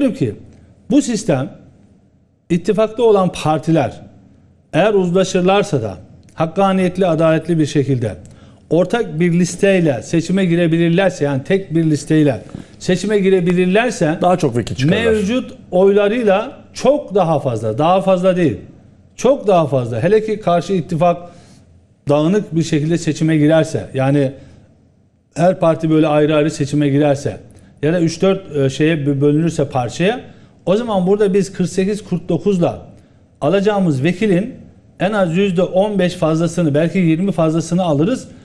Diyorum ki bu sistem ittifakta olan partiler eğer uzlaşırlarsa da hakkaniyetli, adaletli bir şekilde ortak bir listeyle seçime girebilirlerse yani tek bir listeyle seçime girebilirlerse daha çok vekil çıkarlar. Mevcut oylarıyla çok daha fazla, daha fazla değil. Çok daha fazla. Hele ki karşı ittifak dağınık bir şekilde seçime girerse yani her parti böyle ayrı ayrı seçime girerse ya da 3-4 e, şeye bölünürse parçaya o zaman burada biz 48-49'la alacağımız vekilin en az %15 fazlasını belki 20 fazlasını alırız.